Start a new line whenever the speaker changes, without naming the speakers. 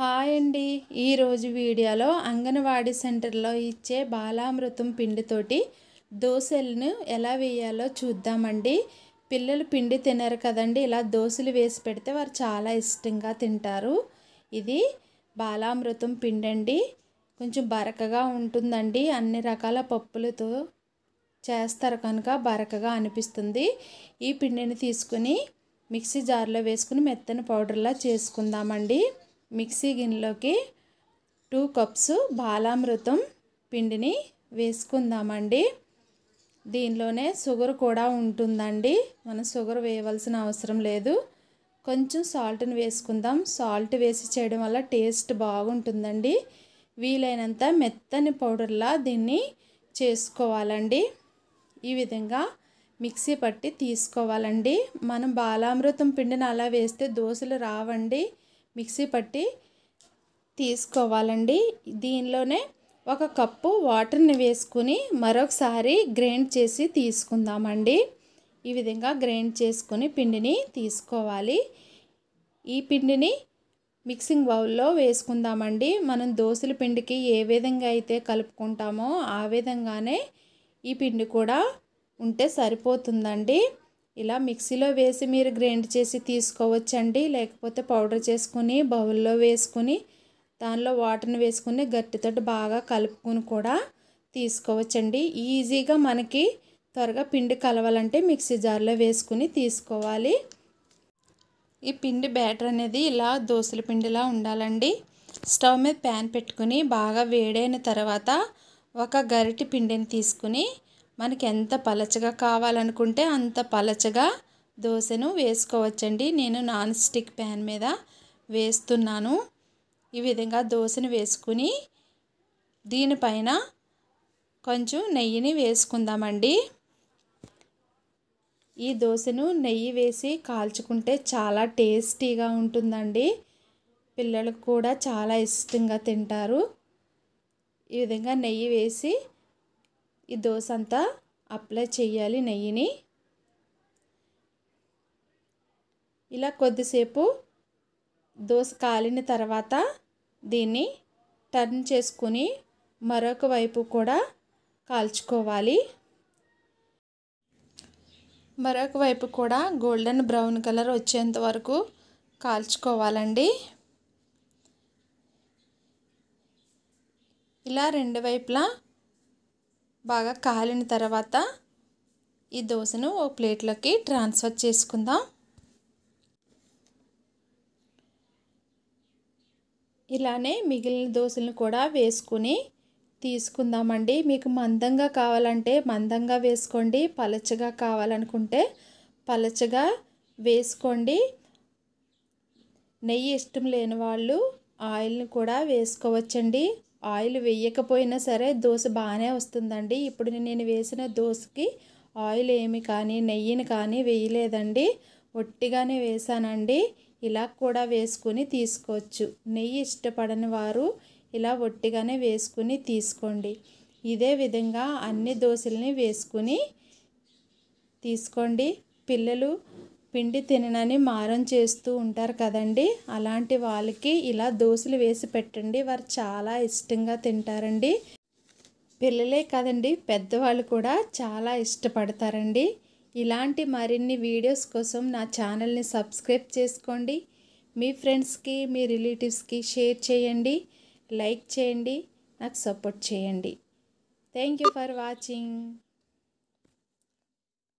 hi అండి ఈరోజు వీడియోలో అంగన్వాడీ సెంటర్లో ఇచ్చే బాలామృతం పిండితోటి దోశలను ఎలా వేయాలో చూద్దామండి పిల్లలు పిండి తినరు కదండి ఇలా దోశలు వేసి పెడితే వారు చాలా ఇష్టంగా తింటారు ఇది బాలామృతం పిండి అండి కొంచెం బరకగా ఉంటుందండి అన్ని రకాల పప్పులతో చేస్తారు కనుక బరకగా అనిపిస్తుంది ఈ పిండిని తీసుకుని మిక్సీ జార్లో వేసుకుని మెత్తని పౌడర్లా చేసుకుందామండి మిక్సీ గిన్నెలోకి టూ కప్స్ బాలామృతం పిండిని వేసుకుందామండి దీనిలోనే షుగర్ కూడా ఉంటుందండి మనం షుగర్ వేయవలసిన అవసరం లేదు కొంచెం సాల్ట్ని వేసుకుందాం సాల్ట్ వేసి చేయడం వల్ల టేస్ట్ బాగుంటుందండి వీలైనంత మెత్తని పౌడర్లా దీన్ని చేసుకోవాలండి ఈ విధంగా మిక్సీ పట్టి తీసుకోవాలండి మనం బాలామృతం పిండిని అలా వేస్తే దోశలు రావండి మిక్సీ పట్టి తీసుకోవాలండి దీనిలోనే ఒక కప్పు వాటర్ని వేసుకుని మరొకసారి గ్రైండ్ చేసి తీసుకుందామండి ఈ విధంగా గ్రైండ్ చేసుకుని పిండిని తీసుకోవాలి ఈ పిండిని మిక్సింగ్ బౌల్లో వేసుకుందామండి మనం దోశల పిండికి ఏ విధంగా అయితే కలుపుకుంటామో ఆ విధంగానే ఈ పిండి కూడా ఉంటే సరిపోతుందండి ఇలా మిక్సీలో వేసి మీరు గ్రైండ్ చేసి తీసుకోవచ్చండి లేకపోతే పౌడర్ చేసుకుని బౌల్లో వేసుకుని దానిలో వాటర్ని వేసుకుని గట్టితోటి బాగా కలుపుకుని కూడా తీసుకోవచ్చండి ఈజీగా మనకి త్వరగా పిండి కలవాలంటే మిక్సీ జార్లో వేసుకుని తీసుకోవాలి ఈ పిండి బ్యాటర్ అనేది ఇలా దోశల పిండిలా ఉండాలండి స్టవ్ మీద ప్యాన్ పెట్టుకుని బాగా వేడైన తర్వాత ఒక గరిటి పిండిని తీసుకుని మనకి ఎంత పలచగా కావాలనుకుంటే అంత పలచగా దోశను వేసుకోవచ్చండి నేను నాన్ స్టిక్ ప్యాన్ మీద వేస్తున్నాను ఈ విధంగా దోశను వేసుకుని దీనిపైన కొంచెం నెయ్యిని వేసుకుందామండి ఈ దోశను నెయ్యి వేసి కాల్చుకుంటే చాలా టేస్టీగా ఉంటుందండి పిల్లలకు కూడా చాలా ఇష్టంగా తింటారు ఈ విధంగా నెయ్యి వేసి ఈ దోశ అంతా అప్లై చేయాలి నెయ్యిని ఇలా కొద్దిసేపు దోశ కాలిన తర్వాత దీన్ని టర్న్ చేసుకుని మరొక వైపు కూడా కాల్చుకోవాలి మరొక వైపు కూడా గోల్డెన్ బ్రౌన్ కలర్ వచ్చేంత వరకు కాల్చుకోవాలండి ఇలా రెండు వైపులా బాగా కాలిన తర్వాత ఈ దోశను ఒక ప్లేట్లోకి ట్రాన్స్ఫర్ చేసుకుందాం ఇలానే మిగిలిన దోశలను కూడా వేసుకుని తీసుకుందామండి మీకు మందంగా కావాలంటే మందంగా వేసుకోండి పలచగా కావాలనుకుంటే పలచగా వేసుకోండి నెయ్యి ఇష్టం లేని వాళ్ళు ఆయిల్ని కూడా వేసుకోవచ్చండి ఆయిల్ వేయకపోయినా సరే దోశ బాగానే వస్తుందండి ఇప్పుడు నేను వేసిన దోశకి ఆయిల్ ఏమి కానీ నెయ్యిని కానీ వేయలేదండి ఒట్టిగానే వేసానండి ఇలా కూడా వేసుకొని తీసుకోవచ్చు నెయ్యి ఇష్టపడని వారు ఇలా ఒట్టిగానే వేసుకుని తీసుకోండి ఇదే విధంగా అన్ని దోశల్ని వేసుకుని తీసుకోండి పిల్లలు పిండి తిననని మారం చేస్తూ ఉంటారు కదండి అలాంటి వాళ్ళకి ఇలా దోశలు వేసి పెట్టండి వారు చాలా ఇష్టంగా తింటారండి పిల్లలే కదండి పెద్దవాళ్ళు కూడా చాలా ఇష్టపడతారండి ఇలాంటి మరిన్ని వీడియోస్ కోసం నా ఛానల్ని సబ్స్క్రైబ్ చేసుకోండి మీ ఫ్రెండ్స్కి మీ రిలేటివ్స్కి షేర్ చేయండి లైక్ చేయండి నాకు సపోర్ట్ చేయండి థ్యాంక్ యూ ఫర్ వాచింగ్